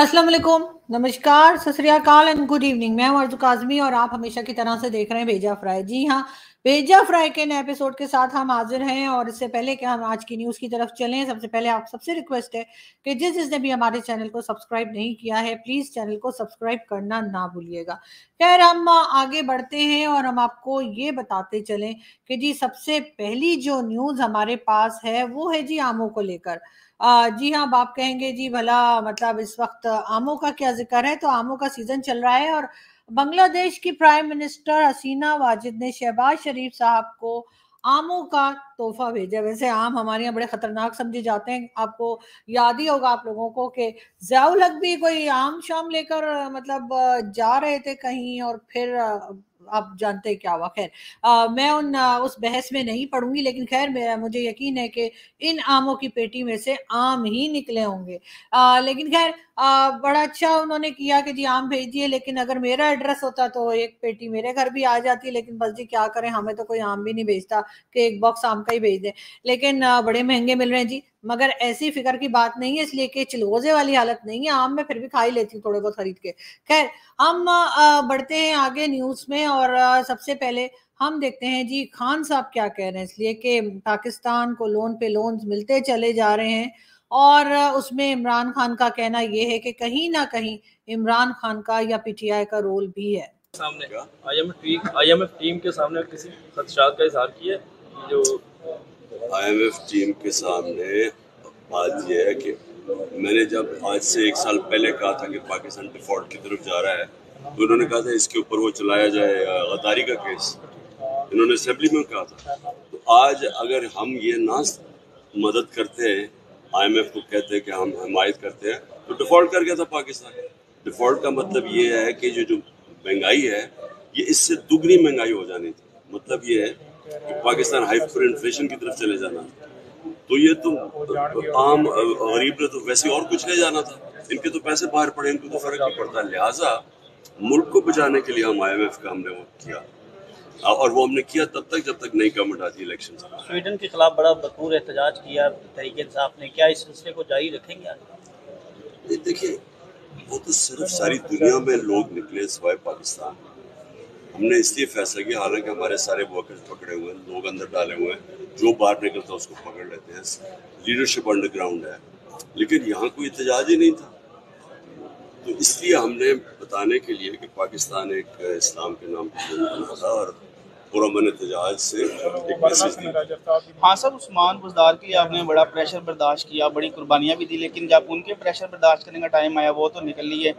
अस्सलाम वालेकुम नमस्कार सत एंड गुड इवनिंग मैं हूं अर्जु काजमी और आप हमेशा की तरह से देख रहे हैं भेजा फ्राई जी हाँ पेजा फ्राई के नए एपिसोड के साथ हम हाजिर हैं और इससे पहले कि हम आज की न्यूज़ की तरफ चलें सबसे पहले आप सबसे रिक्वेस्ट है कि जिस जिसने भी हमारे चैनल को सब्सक्राइब नहीं किया है प्लीज़ चैनल को सब्सक्राइब करना ना भूलिएगा खैर हम आगे बढ़ते हैं और हम आपको ये बताते चलें कि जी सबसे पहली जो न्यूज़ हमारे पास है वो है जी आमों को लेकर जी हाँ बाप कहेंगे जी भला मतलब इस वक्त आमों का क्या जिक्र है तो आमों का सीज़न चल रहा है और बांग्लादेश की प्राइम मिनिस्टर हसीना वाजिद ने शहबाज शरीफ साहब को आमों का तोहफा भेजा वैसे आम हमारे यहाँ बड़े खतरनाक समझे जाते हैं आपको याद ही होगा आप लोगों को कि जयाउल भी कोई आम शाम लेकर मतलब जा रहे थे कहीं और फिर आप जानते हैं क्या हुआ खैर मैं उन आ, उस बहस में नहीं पढ़ूंगी लेकिन खैर मेरा मुझे यकीन है कि इन आमों की पेटी में से आम ही निकले होंगे लेकिन खैर बड़ा अच्छा उन्होंने किया कि जी आम भेज दिए लेकिन अगर मेरा एड्रेस होता तो एक पेटी मेरे घर भी आ जाती लेकिन बस जी क्या करें हमें तो कोई आम भी नहीं भेजता कि एक बॉक्स आम का ही भेज दें लेकिन बड़े महंगे मिल रहे हैं जी मगर ऐसी फिक्र की बात नहीं है इसलिए कि चिलगोजे वाली हालत नहीं है आम में फिर भी खा ही लेती हूँ थोड़े बहुत खरीद के खैर हम बढ़ते हैं आगे न्यूज़ में और सबसे पहले हम देखते हैं जी खान साहब क्या कह रहे हैं इसलिए कि पाकिस्तान को लोन पे लोन मिलते चले जा रहे हैं और उसमें इमरान खान का कहना यह है कि कहीं ना कहीं इमरान खान का या पीटीआई का रोल भी है सामने आईएमएफ टीम के सामने किसी खदशात का इजहार किया जो आईएमएफ टीम के सामने बात यह है कि मैंने जब आज से एक साल पहले कहा था कि पाकिस्तान डिफॉल्ट की तरफ जा रहा है तो उन्होंने कहा था इसके ऊपर वो चलाया जाए गद्दारी का केस इन्होंने असम्बली में कहा था तो आज अगर हम ये ना मदद करते हैं आईएमएफ को कहते हैं कि हम हमायत करते हैं तो डिफॉल्ट कर गया था पाकिस्तान डिफॉल्ट का मतलब ये है कि जो जो महंगाई है ये इससे दुगनी महंगाई हो जानी थी मतलब ये है तो पाकिस्तान हाइपर इन्फ्लेशन की तरफ चले जाना तो ये तो आम गरीब ने तो वैसे और कुछ ले जाना था इनके तो पैसे बाहर पड़े इनको तो फर्क नहीं पड़ता लिहाजा मुल्क को बचाने के लिए हम आई एम एफ का हमने वो किया और वो हमने किया तब तक जब तक नई गवर्नमेंट आती इलेक्शन स्वीडन के खिलाफ बड़ा भरपूर एहत किया तरीके से आपने क्या इस सिलसिले को जारी रखेंगे देखिए वो तो सिर्फ सारी दुनिया में लोग निकले सवाए पाकिस्तान में हमने इसलिए फैसला किया हालांकि हमारे सारे वर्कर्स पकड़े हुए हैं लोग अंदर डाले हुए हैं जो बाहर निकलता है उसको पकड़ लेते हैं लीडरशिप अंडरग्राउंड है लेकिन यहाँ कोई एहतजाज ही नहीं था तो इसलिए हमने बताने के लिए कि पाकिस्तान एक इस्लाम के नाम पर था और पुरमन एहतजाज से हाँ सर उस्मान गुजदार के लिए आपने बड़ा प्रेशर बर्दाश्त किया बड़ी कुर्बानियाँ भी दी लेकिन जब उनके प्रेशर बर्दाश्त करने का टाइम आया वो तो निकल लिए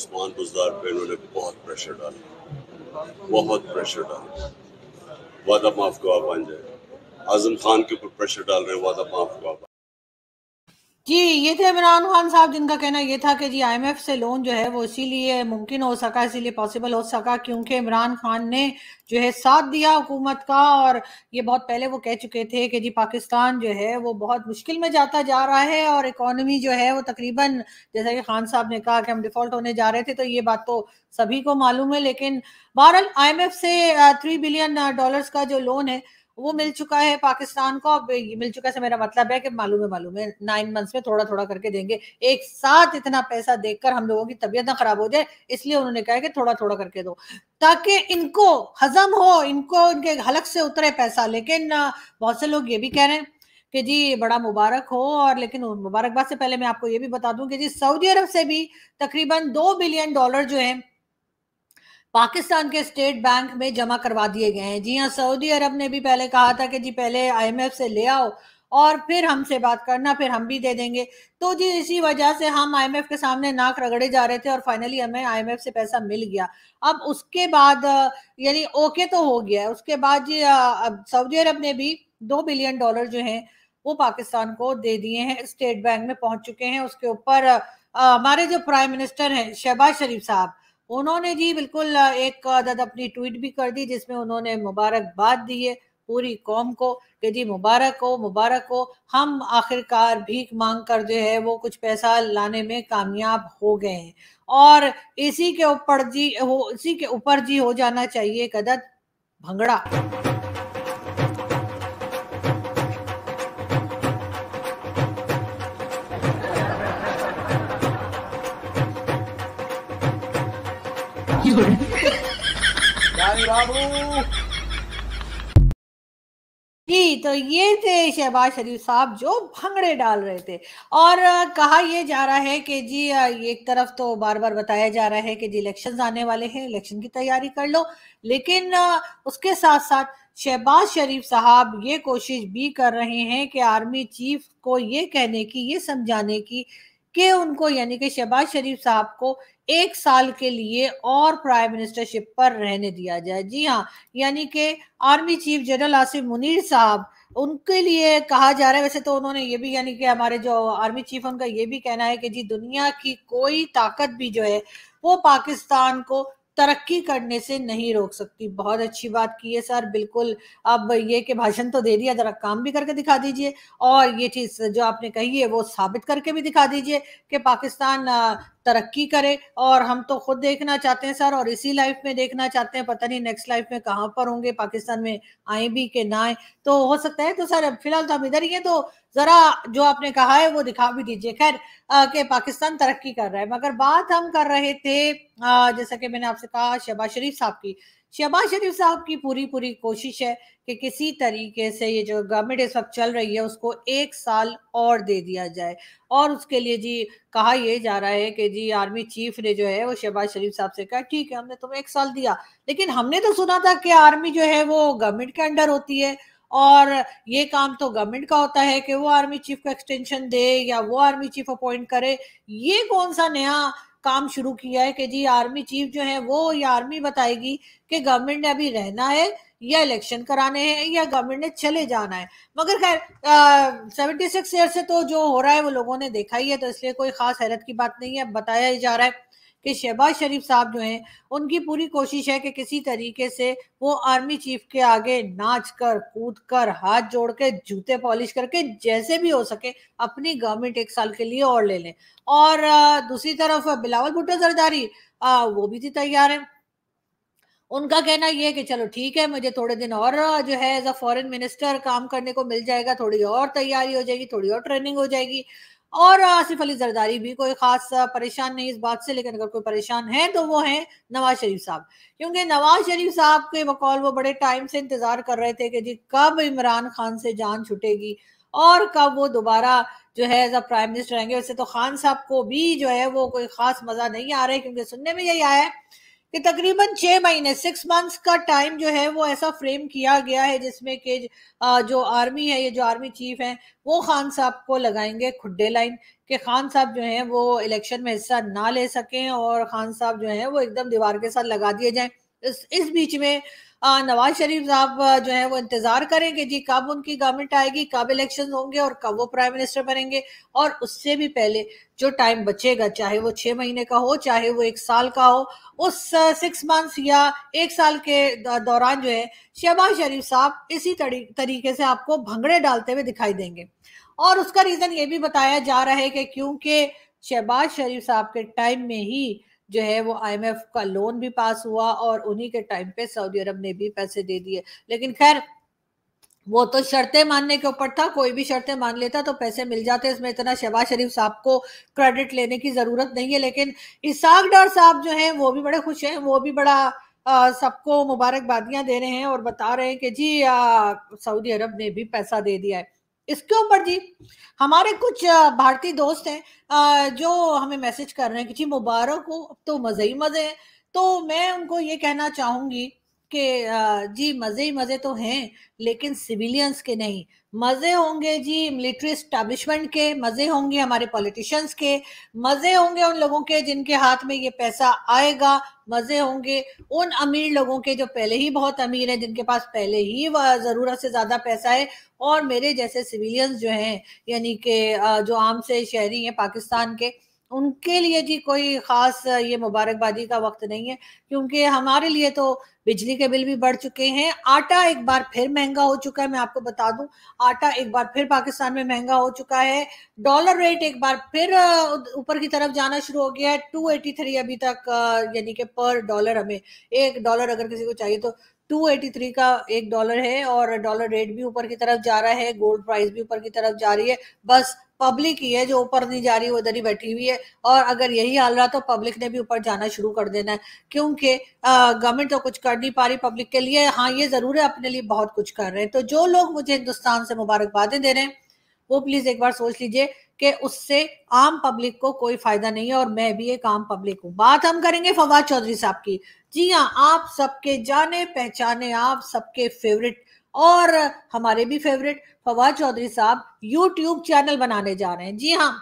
उस्मान गुजदार पे इन्होंने बहुत प्रेशर डाला बहुत प्रेशर डाल रहे वादा माफ को बन जाए आजम खान के ऊपर प्रेशर डाल रहे हैं वादा माफ को आप जी ये थे इमरान खान साहब जिनका कहना ये था कि जी आईएमएफ से लोन जो है वो इसीलिए मुमकिन हो सका इसीलिए पॉसिबल हो सका क्योंकि इमरान खान ने जो है साथ दिया हुकूमत का और ये बहुत पहले वो कह चुके थे कि जी पाकिस्तान जो है वो बहुत मुश्किल में जाता जा रहा है और इकोनॉमी जो है वो तकरीबन जैसा कि खान साहब ने कहा कि हम डिफॉल्ट होने जा रहे थे तो ये बात तो सभी को मालूम है लेकिन बहरहाल आई से थ्री बिलियन डॉलर का जो लोन है वो मिल चुका है पाकिस्तान को अब मिल चुका से मेरा मतलब है कि मालूम है मालूम है नाइन मंथ्स में थोड़ा थोड़ा करके देंगे एक साथ इतना पैसा देखकर हम लोगों की तबीयत ना खराब हो जाए इसलिए उन्होंने कहा कि थोड़ा थोड़ा करके दो ताकि इनको हजम हो इनको इनके हलक से उतरे पैसा लेकिन बहुत से लोग ये भी कह रहे हैं कि जी बड़ा मुबारक हो और लेकिन मुबारकबाद से पहले मैं आपको ये भी बता दूं कि जी सऊदी अरब से भी तकरीबन दो बिलियन डॉलर जो है पाकिस्तान के स्टेट बैंक में जमा करवा दिए गए हैं जी हाँ सऊदी अरब ने भी पहले कहा था कि जी पहले आईएमएफ से ले आओ और फिर हमसे बात करना फिर हम भी दे देंगे तो जी इसी वजह से हम आईएमएफ के सामने नाक रगड़े जा रहे थे और फाइनली हमें आईएमएफ से पैसा मिल गया अब उसके बाद यानी ओके तो हो गया है उसके बाद जी अब सऊदी अरब ने भी दो बिलियन डॉलर जो हैं वो पाकिस्तान को दे दिए हैं स्टेट बैंक में पहुंच चुके हैं उसके ऊपर हमारे जो प्राइम मिनिस्टर हैं शहबाज शरीफ साहब उन्होंने जी बिल्कुल एक आदत अपनी ट्वीट भी कर दी जिसमें उन्होंने मुबारकबाद दी है पूरी कौम को कि जी मुबारक हो मुबारक हो हम आखिरकार भीख मांग कर जो है वो कुछ पैसा लाने में कामयाब हो गए हैं और इसी के ऊपर जी हो इसी के ऊपर जी हो जाना चाहिए कदत भंगड़ा जी तो ये थे शहबाज शरीफ साहब जो भंगड़े डाल रहे थे और कहा यह जा रहा है कि जी एक तरफ तो बार बार बताया जा रहा है कि जी इलेक्शन आने वाले हैं इलेक्शन की तैयारी कर लो लेकिन उसके साथ साथ शहबाज शरीफ साहब ये कोशिश भी कर रहे हैं कि आर्मी चीफ को ये कहने की ये समझाने की कि उनको यानी कि शहबाज शरीफ साहब को एक साल के लिए और प्राइम मिनिस्टरशिप पर रहने दिया जाए जी हाँ यानी कि army chief general Asif Munir साहब उनके लिए कहा जा रहा है वैसे तो उन्होंने ये भी यानी कि हमारे जो आर्मी चीफ उनका ये भी कहना है कि जी दुनिया की कोई ताकत भी जो है वो पाकिस्तान को तरक्की करने से नहीं रोक सकती बहुत अच्छी बात की है सर बिल्कुल अब ये कि भाषण तो दे दिया जरा काम भी करके दिखा दीजिए और ये चीज़ जो आपने कही है वो साबित करके भी दिखा दीजिए कि पाकिस्तान तरक्की करे और हम तो खुद देखना चाहते हैं सर और इसी लाइफ में देखना चाहते हैं पता नहीं नेक्स्ट लाइफ में कहाँ पर होंगे पाकिस्तान में आए भी कि ना आए तो हो सकता है तो सर फिलहाल तो हम इधर ही है तो जरा जो आपने कहा है वो दिखा भी दीजिए खैर कि पाकिस्तान तरक्की कर रहा है मगर बात हम कर रहे थे जैसा कि मैंने आपसे कहा शहबाज शरीफ साहब की शहबाज शरीफ साहब की पूरी पूरी कोशिश है कि किसी तरीके से ये जो गवर्नमेंट इस वक्त चल रही है उसको एक साल और दे दिया जाए और उसके लिए जी कहा यह जा रहा है कि जी आर्मी चीफ ने जो है वो शहबाज शरीफ साहब से कहा ठीक है हमने तुम्हें एक साल दिया लेकिन हमने तो सुना था कि आर्मी जो है वो गवर्नमेंट के अंडर होती है और ये काम तो गवर्नमेंट का होता है कि वो आर्मी चीफ को एक्सटेंशन दे या वो आर्मी चीफ अपॉइंट करे ये कौन सा नया काम शुरू किया है कि जी आर्मी चीफ जो है वो या आर्मी बताएगी कि गवर्नमेंट ने अभी रहना है या इलेक्शन कराने हैं या गवर्नमेंट ने चले जाना है मगर खैर सेवेंटी सिक्स ईयर से तो जो हो रहा है वो लोगों ने देखा ही है तो इसलिए कोई खास हैरत की बात नहीं है बताया ही जा रहा है कि शहबाज शरीफ साहब जो हैं उनकी पूरी कोशिश है कि किसी तरीके से वो आर्मी चीफ के आगे नाच कर कूद कर हाथ जोड़ के जूते पॉलिश करके जैसे भी हो सके अपनी गवर्नमेंट एक साल के लिए और ले लें और दूसरी तरफ बिलावल भुट्टो जरदारी वो भी थी तैयार है उनका कहना यह है कि चलो ठीक है मुझे थोड़े दिन और जो है एज अ फॉरेन मिनिस्टर काम करने को मिल जाएगा थोड़ी और तैयारी हो जाएगी थोड़ी और ट्रेनिंग हो जाएगी और आसिफ अली जरदारी भी कोई खास परेशान नहीं इस बात से लेकिन अगर कोई परेशान है तो वो है नवाज शरीफ साहब क्योंकि नवाज शरीफ साहब के बकौल वो बड़े टाइम से इंतजार कर रहे थे कि जी कब इमरान खान से जान छुटेगी और कब वो दोबारा जो है एज अ प्राइम मिनिस्टर रहेंगे वैसे तो खान साहब को भी जो है वो कोई खास मजा नहीं आ रहा है क्योंकि सुनने में यही आया है कि तकरीबन छः महीने सिक्स मंथ्स का टाइम जो है वो ऐसा फ्रेम किया गया है जिसमें कि जो आर्मी है ये जो आर्मी चीफ हैं वो खान साहब को लगाएंगे खुडे लाइन कि खान साहब जो हैं वो इलेक्शन में हिस्सा ना ले सकें और खान साहब जो हैं वो एकदम दीवार के साथ लगा दिए जाएं इस, इस बीच में नवाज शरीफ साहब जो है वो इंतजार करेंगे जी कब उनकी गवर्नमेंट आएगी कब इलेक्शन होंगे और कब वो प्राइम मिनिस्टर बनेंगे और उससे भी पहले जो टाइम बचेगा चाहे वो छह महीने का हो चाहे वो एक साल का हो उस सिक्स मंथ्स या एक साल के दौरान जो है शहबाज शरीफ साहब इसी तरीके से आपको भंगड़े डालते हुए दिखाई देंगे और उसका रीजन ये भी बताया जा रहा है कि क्योंकि शहबाज शरीफ साहब के टाइम में ही जो है वो आईएमएफ का लोन भी पास हुआ और उन्हीं के टाइम पे सऊदी अरब ने भी पैसे दे दिए लेकिन खैर वो तो शर्तें मानने के ऊपर था कोई भी शर्तें मान लेता तो पैसे मिल जाते इसमें इतना शहबाज शरीफ साहब को क्रेडिट लेने की जरूरत नहीं है लेकिन इसाक डार साहब जो हैं वो भी बड़े खुश हैं वो भी बड़ा सबको मुबारकबादियां दे रहे हैं और बता रहे हैं कि जी सऊदी अरब ने भी पैसा दे दिया है इसके ऊपर जी हमारे कुछ भारतीय दोस्त हैं जो हमें मैसेज कर रहे हैं कि जी मुबारक हो अब तो मज़े ही मज़े हैं तो मैं उनको ये कहना चाहूँगी कि जी मज़े ही मज़े तो हैं लेकिन सिविलियंस के नहीं मज़े होंगे जी मिलिट्री स्टैब्लिशमेंट के मज़े होंगे हमारे पॉलिटिशियंस के मज़े होंगे उन लोगों के जिनके हाथ में ये पैसा आएगा मज़े होंगे उन अमीर लोगों के जो पहले ही बहुत अमीर हैं जिनके पास पहले ही ज़रूरत से ज़्यादा पैसा है और मेरे जैसे सिविलियंस जो हैं यानी कि जो आम से शहरी हैं पाकिस्तान के उनके लिए जी कोई ख़ास ये मुबारकबादी का वक्त नहीं है क्योंकि हमारे लिए तो बिजली के बिल भी बढ़ चुके हैं आटा एक बार फिर महंगा हो चुका है मैं आपको बता दूं आटा एक बार फिर पाकिस्तान में महंगा हो चुका है डॉलर रेट एक बार फिर ऊपर की तरफ जाना शुरू हो गया है टू एटी थ्री अभी तक यानी कि पर डॉलर हमें एक डॉलर अगर किसी को चाहिए तो 283 का एक डॉलर है और डॉलर रेट भी ऊपर की तरफ जा रहा है गोल्ड प्राइस भी ऊपर की तरफ जा रही है बस पब्लिक ही है जो ऊपर नहीं जा रही वो इधर ही बैठी हुई है और अगर यही हाल रहा तो पब्लिक ने भी ऊपर जाना शुरू कर देना है क्योंकि गवर्नमेंट तो कुछ कर नहीं पा रही पब्लिक के लिए हाँ ये जरूर है अपने लिए बहुत कुछ कर रहे हैं तो जो लोग मुझे हिंदुस्तान से मुबारकबादें दे रहे हैं वो प्लीज एक बार सोच लीजिए कि उससे आम पब्लिक को कोई फायदा नहीं है और मैं भी एक आम पब्लिक हूँ बात हम करेंगे फवाद चौधरी साहब की जी हाँ आप सबके जाने पहचाने आप सबके फेवरेट और हमारे भी फेवरेट फवाद चौधरी साहब यूट्यूब चैनल बनाने जा रहे हैं जी हाँ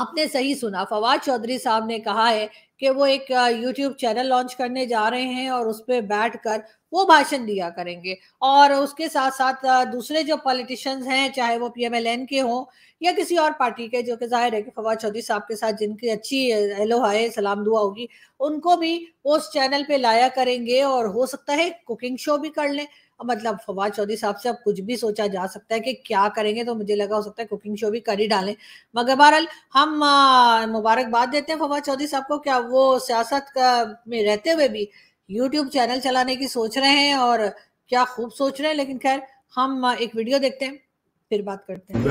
आपने सही सुना फवाद चौधरी साहब ने कहा है कि वो एक यूट्यूब चैनल लॉन्च करने जा रहे हैं और उस पर बैठ कर वो भाषण दिया करेंगे और उसके साथ साथ दूसरे जो पॉलिटिशियंस हैं चाहे वो पीएमएलएन के हों या किसी और पार्टी के जो कि जाहिर है कि फवाद चौधरी साहब के साथ जिनकी अच्छी हेलो हाय सलाम दुआ होगी उनको भी उस चैनल पे लाया करेंगे और हो सकता है कुकिंग शो भी कर लें मतलब फवाद चौधरी साहब से अब कुछ भी सोचा जा सकता है कि क्या करेंगे तो मुझे लगा हो सकता है कुकिंग शो भी कर ही डालें मगर बहरहाल हम मुबारकबाद देते हैं फवाद चौधरी साहब को क्या वो सियासत में रहते हुए भी यूट्यूब चैनल चलाने की सोच रहे हैं और क्या खूब सोच रहे हैं लेकिन खैर हम एक वीडियो देखते हैं फिर बात करते हैं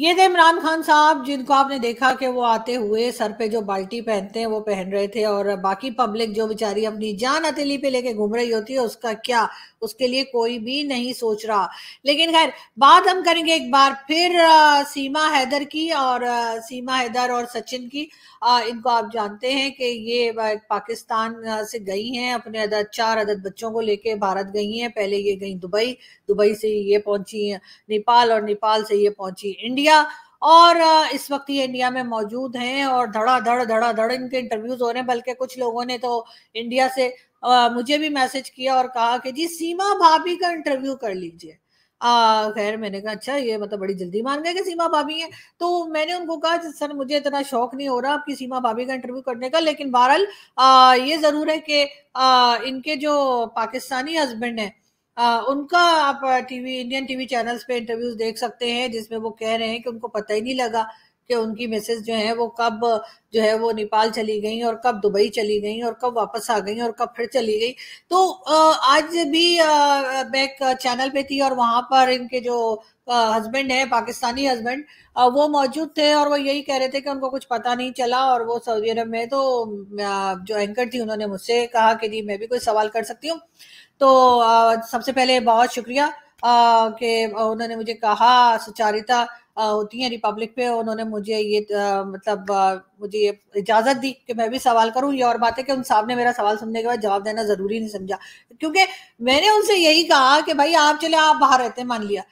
ये थे इमरान खान साहब जिनको आपने देखा कि वो आते हुए सर पे जो बाल्टी पहनते हैं वो पहन रहे थे और बाकी पब्लिक जो बेचारी अपनी जान अतीली पे लेके घूम रही होती है उसका क्या उसके लिए कोई भी नहीं सोच रहा लेकिन खैर बात हम करेंगे एक बार फिर सीमा हैदर की और सीमा हैदर और सचिन की आ, इनको आप जानते हैं कि ये पाकिस्तान से गई हैं अपने अदद चार अदद बच्चों को लेके भारत गई हैं पहले ये गई दुबई दुबई से ये पहुंची नेपाल और नेपाल से ये पहुंची इंडिया इंडिया और इस वक्त ये इंडिया में मौजूद हैं और धड़ा धड़ धड़ा धड़ इनके इंटरव्यूज हो रहे हैं बल्कि कुछ लोगों ने तो इंडिया से आ, मुझे भी मैसेज किया और कहा कि जी सीमा भाभी का इंटरव्यू कर लीजिए खैर मैंने कहा अच्छा ये मतलब बड़ी जल्दी मान गए कि सीमा भाभी है तो मैंने उनको कहा सर मुझे इतना शौक नहीं हो रहा आपकी सीमा भाभी का इंटरव्यू करने का लेकिन बहरहाल ये ज़रूर है कि इनके जो पाकिस्तानी हस्बैंड है आ, उनका आप टीवी इंडियन टीवी चैनल्स पे इंटरव्यूज देख सकते हैं जिसमें वो कह रहे हैं कि उनको पता ही नहीं लगा कि उनकी मिसेज जो है वो कब जो है वो नेपाल चली गई और कब दुबई चली गई और कब वापस आ गई और कब फिर चली गई तो आज भी बैक चैनल पे थी और वहां पर इनके जो हस्बैंड है पाकिस्तानी हस्बैंड वो मौजूद थे और वो यही कह रहे थे कि उनको कुछ पता नहीं चला और वो सऊदी अरब में तो जो एंकर थी उन्होंने मुझसे कहा कि जी मैं भी कोई सवाल कर सकती हूँ तो सबसे पहले बहुत शुक्रिया कि उन्होंने मुझे कहा सुचारिता होती हैं रिपब्लिक पे उन्होंने मुझे ये मतलब मुझे ये इजाज़त दी कि मैं भी सवाल करूं ये और बात है कि उन साहब ने मेरा सवाल सुनने के बाद जवाब देना ज़रूरी नहीं समझा क्योंकि मैंने उनसे यही कहा कि भाई आप चले आप बाहर रहते मान लिया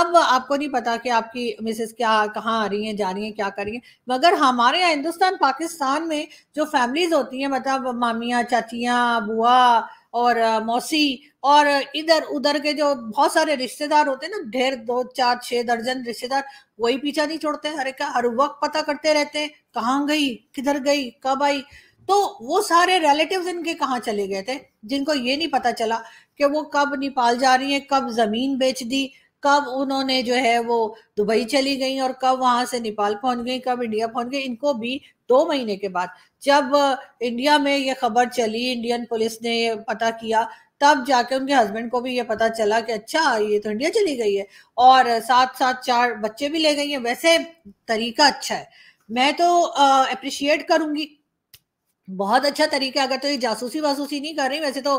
अब आपको नहीं पता कि आपकी मिसेस क्या कहाँ आ रही हैं जा रही हैं क्या कर रही हैं मगर हमारे यहाँ हिंदुस्तान पाकिस्तान में जो फैमिलीज होती हैं मतलब मामियाँ चाचियाँ बुआ और मौसी और इधर उधर के जो बहुत सारे रिश्तेदार होते हैं ना ढेर दो चार छह दर्जन रिश्तेदार वही पीछा नहीं छोड़ते हर एक हर वक्त पता करते रहते हैं कहाँ गई किधर गई कब आई तो वो सारे रिलेटिव इनके कहाँ चले गए थे जिनको ये नहीं पता चला कि वो कब नेपाल जा रही है कब जमीन बेच दी कब उन्होंने जो है वो दुबई चली गई और कब वहां से नेपाल पहुंच गई कब इंडिया पहुंच गई इनको भी दो महीने के बाद जब इंडिया में ये खबर चली इंडियन पुलिस ने ये पता किया तब जाके उनके हस्बैंड को भी ये पता चला कि अच्छा ये तो इंडिया चली गई है और साथ साथ चार बच्चे भी ले गई है वैसे तरीका अच्छा है मैं तो अप्रिशिएट करूंगी बहुत अच्छा तरीका अगर तो ये जासूसी वासूसी नहीं कर रही वैसे तो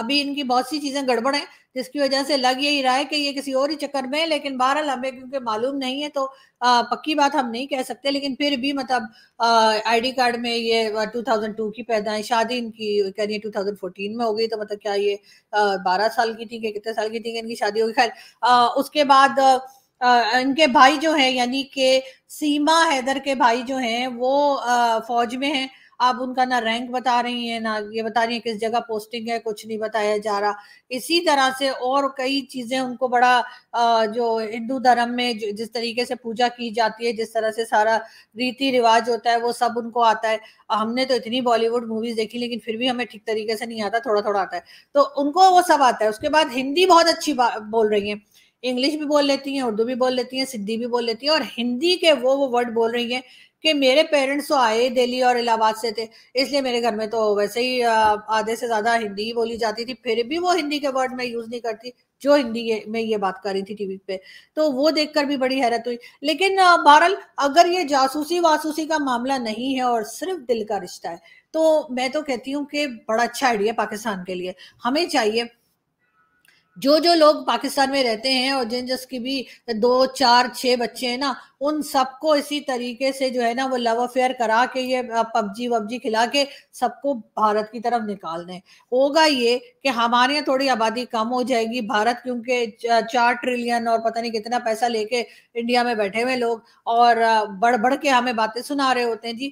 अभी इनकी बहुत सी चीजें गड़बड़ हैं जिसकी वजह से लग यही रहा है कि ये किसी और ही चक्कर में है लेकिन बहरहाल हमें क्योंकि मालूम नहीं है तो आ, पक्की बात हम नहीं कह सकते लेकिन फिर भी मतलब आईडी कार्ड में ये 2002 की पैदाइश शादी इनकी कह रही थाउजेंड फोर्टीन में हो गई तो मतलब क्या ये बारह साल की थी कि कितने साल की थी इनकी शादी होगी खैर उसके बाद आ, आ, इनके भाई जो है यानी के सीमा हैदर के भाई जो हैं वो आ, फौज में हैं आप उनका ना रैंक बता रही हैं ना ये बता रही हैं किस जगह पोस्टिंग है कुछ नहीं बताया जा रहा इसी तरह से और कई चीज़ें उनको बड़ा जो हिंदू धर्म में जिस तरीके से पूजा की जाती है जिस तरह से सारा रीति रिवाज होता है वो सब उनको आता है हमने तो इतनी बॉलीवुड मूवीज देखी लेकिन फिर भी हमें ठीक तरीके से नहीं आता थोड़ा थोड़ा आता है तो उनको वो सब आता है उसके बाद हिंदी बहुत अच्छी बोल रही है इंग्लिश भी बोल लेती हैं उर्दू भी बोल लेती हैं सिद्धी भी बोल लेती हैं और हिंदी के वो वो वर्ड बोल रही हैं कि मेरे पेरेंट्स तो आए दिल्ली और इलाहाबाद से थे इसलिए मेरे घर में तो वैसे ही आधे से ज्यादा हिंदी ही बोली जाती थी फिर भी वो हिंदी के वर्ड में यूज नहीं करती जो हिंदी में ये बात कर रही थी टीवी पे तो वो देखकर भी बड़ी हैरत हुई लेकिन बहरल अगर ये जासूसी वासूसी का मामला नहीं है और सिर्फ दिल का रिश्ता है तो मैं तो कहती हूँ कि बड़ा अच्छा आइडिया पाकिस्तान के लिए हमें चाहिए जो जो लोग पाकिस्तान में रहते हैं और जिन जिसकी भी दो चार छः बच्चे हैं ना उन सबको इसी तरीके से जो है ना वो लव अफेयर करा के ये पबजी वबजी खिला के सबको भारत की तरफ निकाल दें होगा ये कि हमारे यहाँ थोड़ी आबादी कम हो जाएगी भारत क्योंकि चार ट्रिलियन और पता नहीं कितना पैसा लेके इंडिया में बैठे हुए लोग और बढ़ बढ़ के हमें बातें सुना रहे होते हैं जी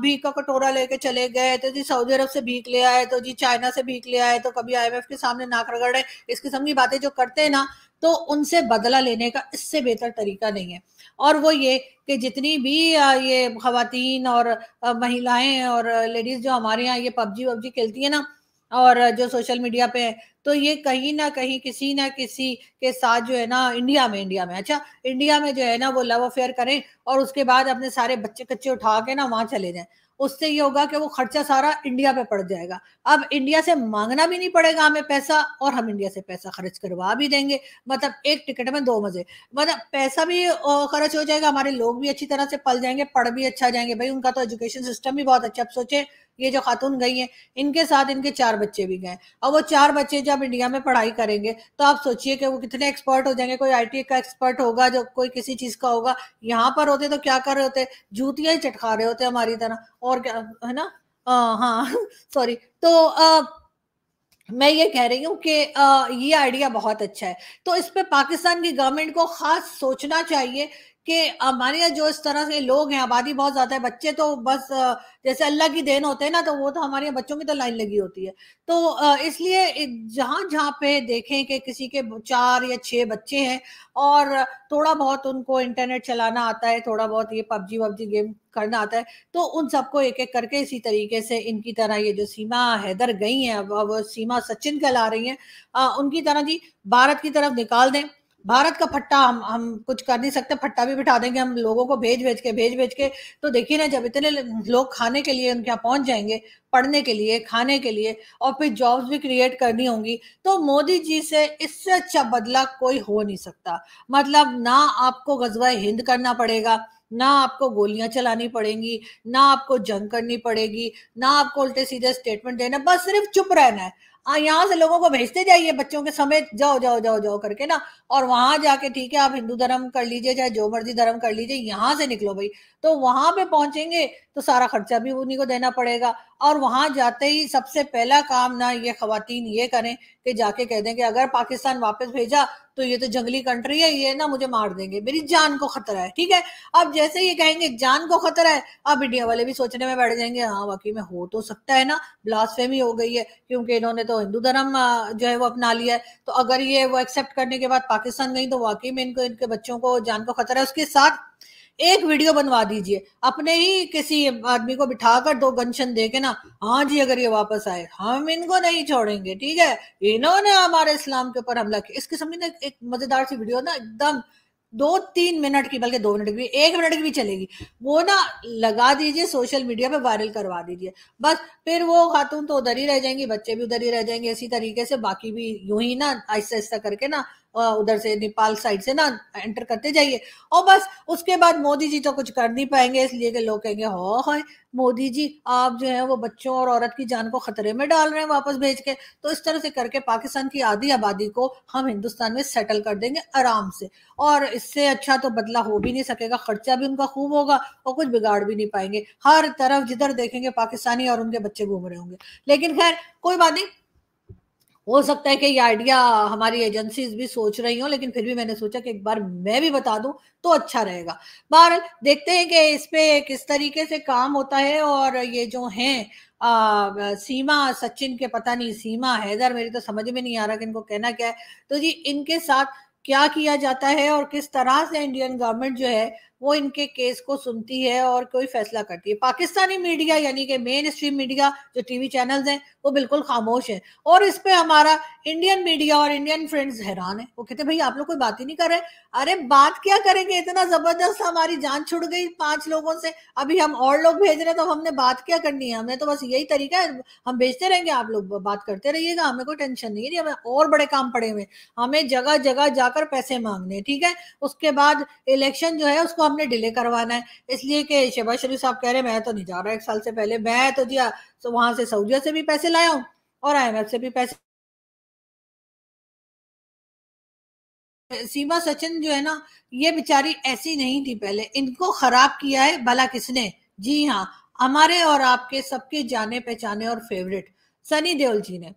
भीख का कटोरा लेके चले गए तो जी सऊदी अरब से भीख ले आए तो जी चाइना से भीख ले आए तो कभी आई के सामने नाक रगड़ रहे इसके किस्म की बातें जो करते हैं ना तो उनसे बदला लेने का इससे बेहतर तरीका नहीं है और वो ये कि जितनी भी ये खातन और महिलाएं और लेडीज़ जो हमारे यहाँ ये पबजी वबजी खेलती है ना और जो सोशल मीडिया पे है तो ये कहीं ना कहीं किसी ना किसी के साथ जो है ना इंडिया में इंडिया में अच्छा इंडिया में जो है ना वो लव अफेयर करें और उसके बाद अपने सारे बच्चे कच्चे उठा के ना वहाँ चले जाएं उससे ये होगा कि वो खर्चा सारा इंडिया पे पड़ जाएगा अब इंडिया से मांगना भी नहीं पड़ेगा हमें पैसा और हम इंडिया से पैसा खर्च करवा भी देंगे मतलब एक टिकट में दो मजे मतलब पैसा भी खर्च हो जाएगा हमारे लोग भी अच्छी तरह से पल जाएंगे पढ़ भी अच्छा जाएंगे भाई उनका तो एजुकेशन सिस्टम भी बहुत अच्छा अब सोचे ये जो खातून गई हैं इनके साथ इनके चार बच्चे भी गए और वो चार बच्चे जब इंडिया में पढ़ाई करेंगे तो आप सोचिए कि वो कितने एक्सपर्ट हो जाएंगे कोई आईटी का एक्सपर्ट होगा जो कोई किसी चीज़ का होगा यहाँ पर होते तो क्या कर रहे होते जूतियां ही चटका रहे होते हमारी तरह और क्या है ना आ, हाँ सॉरी तो आ, मैं ये कह रही हूँ कि ये आइडिया बहुत अच्छा है तो इस पे पाकिस्तान की गवर्नमेंट को खास सोचना चाहिए कि हमारे यहाँ जो इस तरह से लोग हैं आबादी बहुत ज्यादा है बच्चे तो बस जैसे अल्लाह की देन होते हैं ना तो वो तो हमारे यहाँ बच्चों की तो लाइन लगी होती है तो इसलिए जहां जहाँ पे देखें कि किसी के चार या छह बच्चे हैं और थोड़ा बहुत उनको इंटरनेट चलाना आता है थोड़ा बहुत ये पबजी वबजी गेम करना आता है तो उन सबको एक एक करके इसी तरीके से इनकी तरह ये जो सीमा हैदर गई हैं वो सीमा सचिन कहला रही हैं उनकी तरह जी भारत की तरफ निकाल दें भारत का फट्टा हम हम कुछ कर नहीं सकते फट्टा भी बिठा देंगे हम लोगों को भेज भेज के भेज भेज के तो देखिए ना जब इतने लोग खाने के लिए उनके यहाँ पहुंच जाएंगे पढ़ने के लिए खाने के लिए और फिर जॉब्स भी क्रिएट करनी होंगी तो मोदी जी से इससे अच्छा बदला कोई हो नहीं सकता मतलब ना आपको गजवा हिंद करना पड़ेगा ना आपको गोलियां चलानी पड़ेंगी ना आपको जंग करनी पड़ेगी ना आपको उल्टे सीधे स्टेटमेंट देना बस सिर्फ चुप रहना है हाँ, यहाँ से लोगों को भेजते जाइए बच्चों के समेत जाओ जाओ जाओ जाओ करके ना और वहां जाके ठीक है आप हिंदू धर्म कर लीजिए चाहे जो मर्जी धर्म कर लीजिए यहाँ से निकलो भाई तो वहां पे पहुंचेंगे तो सारा खर्चा भी उन्हीं को देना पड़ेगा और वहां जाते ही सबसे पहला काम ना ये खातन ये करें कि जाके कह दें कि अगर पाकिस्तान वापस भेजा तो ये तो जंगली कंट्री है ये ना मुझे मार देंगे मेरी जान को खतरा है ठीक है अब जैसे ये कहेंगे जान को खतरा है अब इंडिया वाले भी सोचने में बैठ जाएंगे हाँ वाकई में हो तो सकता है ना ब्लास्फेमी हो गई है क्योंकि इन्होंने तो हिंदू धर्म जो है वो अपना लिया है तो अगर ये वो एक्सेप्ट करने के बाद पाकिस्तान गई तो वाकई में इनको इनके बच्चों को जान को खतरा है उसके साथ एक वीडियो बनवा दीजिए अपने ही किसी आदमी को बिठाकर दो गंशन दे के ना हाँ जी अगर ये वापस आए हम इनको नहीं छोड़ेंगे ठीक है इन्होंने हमारे इस्लाम के ऊपर हमला किया इस किस्म की ना एक मजेदार सी वीडियो ना एकदम दो तीन मिनट की बल्कि दो मिनट की एक मिनट की भी चलेगी वो ना लगा दीजिए सोशल मीडिया पे वायरल करवा दीजिए बस फिर वो खातून तो उधर ही रह जाएंगी बच्चे भी उधर ही रह जाएंगे इसी तरीके से बाकी भी यूं ही ना आहिस्ता आहिस्ता करके ना उधर से नेपाल साइड से ना एंटर करते जाइए और बस उसके बाद मोदी जी तो कुछ कर नहीं पाएंगे इसलिए कि लोग कहेंगे हो हाय मोदी जी आप जो है वो बच्चों और औरत की जान को खतरे में डाल रहे हैं वापस भेज के तो इस तरह से करके पाकिस्तान की आधी आबादी को हम हिंदुस्तान में सेटल कर देंगे आराम से और इससे अच्छा तो बदला हो भी नहीं सकेगा खर्चा भी उनका खूब होगा और कुछ बिगाड़ भी नहीं पाएंगे हर तरफ जिधर देखेंगे पाकिस्तानी और उनके बच्चे घूम रहे होंगे लेकिन खैर कोई बात नहीं हो सकता है कि ये आइडिया हमारी एजेंसीज भी सोच रही हो लेकिन फिर भी मैंने सोचा कि एक बार मैं भी बता दूं तो अच्छा रहेगा बहर देखते हैं कि इस पे किस तरीके से काम होता है और ये जो हैं आ, सीमा सचिन के पता नहीं सीमा हैदर मेरी तो समझ में नहीं आ रहा कि इनको कहना क्या है तो जी इनके साथ क्या किया जाता है और किस तरह से इंडियन गवर्नमेंट जो है वो इनके केस को सुनती है और कोई फैसला करती है पाकिस्तानी मीडिया यानी कि मेन स्ट्रीम मीडिया जो टीवी चैनल्स हैं वो बिल्कुल खामोश है और इस पर हमारा इंडियन मीडिया और इंडियन फ्रेंड्स हैरान है वो कहते हैं भाई आप लोग कोई बात ही नहीं कर रहे अरे बात क्या करेंगे इतना जबरदस्त हमारी जान छुड़ गई पांच लोगों से अभी हम और लोग भेज रहे हैं तो हमने बात क्या करनी है हमें तो बस यही तरीका है हम भेजते रहेंगे आप लोग बात करते रहिएगा हमें कोई टेंशन नहीं है हमें और बड़े काम पड़े हुए हमें जगह जगह जाकर पैसे मांगने ठीक है उसके बाद इलेक्शन जो है उसको हम हमने डिले करवाना है इसलिए कि शहबाज शरीफ साहब कह रहे हैं मैं तो नहीं जा रहा एक साल से पहले मैं तो जी तो वहां से सऊदीया से भी पैसे लाया हूँ और आई से भी पैसे सीमा सचिन जो है ना ये बेचारी ऐसी नहीं थी पहले इनको खराब किया है भला किसने जी हाँ हमारे और आपके सबके जाने पहचाने और फेवरेट सनी देओल जी ने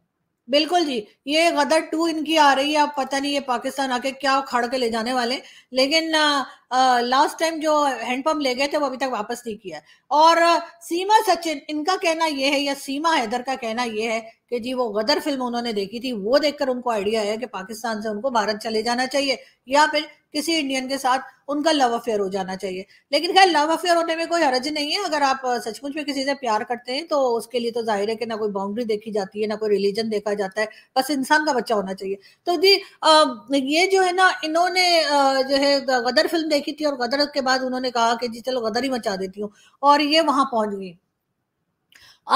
बिल्कुल जी ये गदर टू इनकी आ रही है आप पता नहीं ये पाकिस्तान आके क्या उखाड़ के ले जाने वाले लेकिन लास्ट टाइम जो हैंडपम्प ले गए थे वो अभी तक वापस नहीं किया और सीमा सचिन इनका कहना ये है या सीमा हैदर का कहना ये है कि जी वो गदर फिल्म उन्होंने देखी थी वो देखकर उनको आइडिया आया कि पाकिस्तान से उनको भारत चले जाना चाहिए या फिर किसी इंडियन के साथ उनका लव अफेयर हो जाना चाहिए लेकिन खैर लव अफेयर होने में कोई हरज नहीं है अगर आप सचमुच में किसी से प्यार करते हैं तो उसके लिए तो जाहिर है कि ना कोई बाउंड्री देखी जाती है ना कोई रिलीजन देखा जाता है बस इंसान का बच्चा होना चाहिए तो जी ये जो है ना इन्होंने जो है गदर फिल्म देखी थी और गदर के बाद उन्होंने कहा कि जी चलो गदर ही मचा देती हूँ और ये वहां पहुंच गई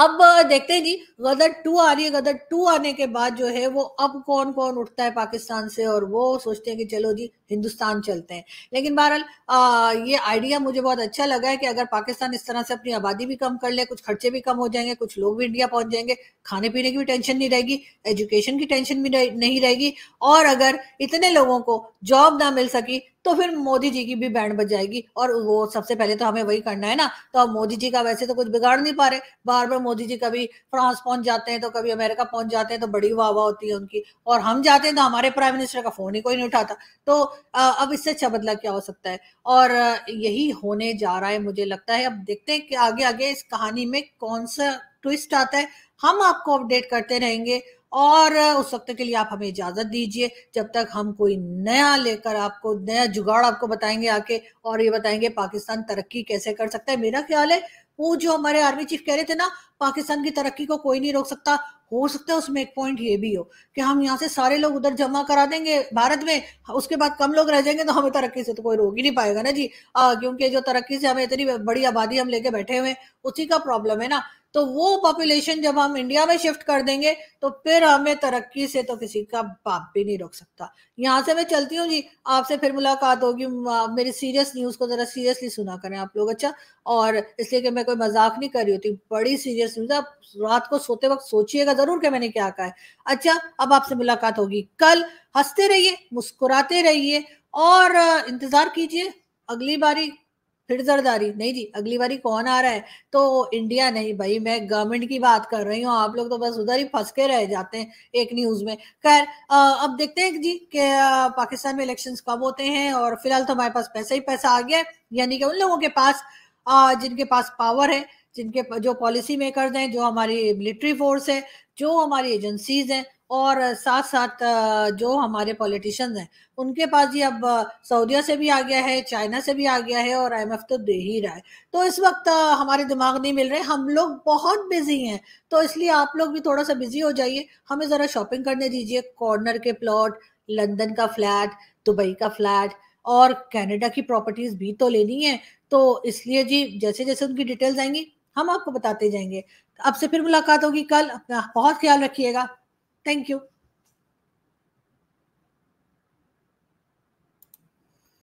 अब देखते हैं जी गदर टू आ रही है गदर टू आने के बाद जो है वो अब कौन कौन उठता है पाकिस्तान से और वो सोचते हैं कि चलो जी हिंदुस्तान चलते हैं लेकिन बहरहाल ये आइडिया मुझे बहुत अच्छा लगा है कि अगर पाकिस्तान इस तरह से अपनी आबादी भी कम कर ले कुछ खर्चे भी कम हो जाएंगे कुछ लोग भी इंडिया पहुंच जाएंगे खाने पीने की भी टेंशन नहीं रहेगी एजुकेशन की टेंशन भी नहीं रहेगी और अगर इतने लोगों को जॉब ना मिल सकी तो फिर मोदी जी की भी बैंड बज जाएगी और वो सबसे पहले तो हमें वही करना है ना तो अब मोदी जी का वैसे तो कुछ बिगाड़ नहीं पा रहे बार बार मोदी जी कभी फ्रांस पहुंच जाते हैं तो कभी अमेरिका पहुंच जाते हैं तो बड़ी वाह वाह होती है उनकी और हम जाते हैं तो हमारे प्राइम मिनिस्टर का फोन ही कोई नहीं उठाता तो अब इससे अच्छा बदला क्या हो सकता है और यही होने जा रहा है मुझे लगता है अब देखते हैं कि आगे आगे इस कहानी में कौन सा ट्विस्ट आता है हम आपको अपडेट करते रहेंगे और उस वक्त के लिए आप हमें इजाजत दीजिए जब तक हम कोई नया लेकर आपको नया जुगाड़ आपको बताएंगे आके और ये बताएंगे पाकिस्तान तरक्की कैसे कर सकता है मेरा ख्याल है वो जो हमारे आर्मी चीफ कह रहे थे ना पाकिस्तान की तरक्की को कोई नहीं रोक सकता हो सकता है उसमें एक पॉइंट ये भी हो कि हम यहाँ से सारे लोग उधर जमा करा देंगे भारत में उसके बाद कम लोग रह जाएंगे तो हमें तरक्की से तो कोई रोक ही नहीं पाएगा ना जी क्योंकि जो तरक्की से हमें इतनी बड़ी आबादी हम लेके बैठे हुए उसी का प्रॉब्लम है ना तो वो पॉपुलेशन जब हम इंडिया में शिफ्ट कर देंगे तो फिर हमें तरक्की से तो किसी का बाप भी नहीं रोक सकता यहाँ से मैं चलती हूँ जी आपसे फिर मुलाकात होगी मेरी सीरियस न्यूज़ को ज़रा सीरियसली सुना करें आप लोग अच्छा और इसलिए कि मैं कोई मजाक नहीं कर रही होती बड़ी सीरियस न्यूज़ आप रात को सोते वक्त सोचिएगा ज़रूर कि मैंने क्या कहा है अच्छा अब आपसे मुलाकात होगी कल हंसते रहिए मुस्कुराते रहिए और इंतज़ार कीजिए अगली बारी फिर जरदारी नहीं जी अगली बारी कौन आ रहा है तो इंडिया नहीं भाई मैं गवर्नमेंट की बात कर रही हूँ आप लोग तो बस उधर ही फंस के रह जाते हैं एक न्यूज में खैर अब देखते हैं जी कि पाकिस्तान में इलेक्शन कब होते हैं और फिलहाल तो हमारे पास पैसा ही पैसा आ गया यानी कि उन लोगों के पास जिनके पास पावर है जिनके जो पॉलिसी मेकर्स हैं जो हमारी मिलिट्री फोर्स है जो हमारी एजेंसीज हैं और साथ साथ जो हमारे पॉलिटिशियंस हैं उनके पास ये अब सऊदीया से भी आ गया है चाइना से भी आ गया है और आई तो दे ही रहा है तो इस वक्त हमारे दिमाग नहीं मिल रहे हम लोग बहुत बिजी हैं तो इसलिए आप लोग भी थोड़ा सा बिजी हो जाइए हमें ज़रा शॉपिंग करने दीजिए कॉर्नर के प्लॉट लंदन का फ्लैट दुबई का फ्लैट और कैनेडा की प्रॉपर्टीज़ भी तो लेनी है तो इसलिए जी जैसे जैसे उनकी डिटेल्स आएंगी हम आपको बताते जाएंगे अब से फिर मुलाकात होगी कल अपना बहुत ख्याल रखिएगा Thank you.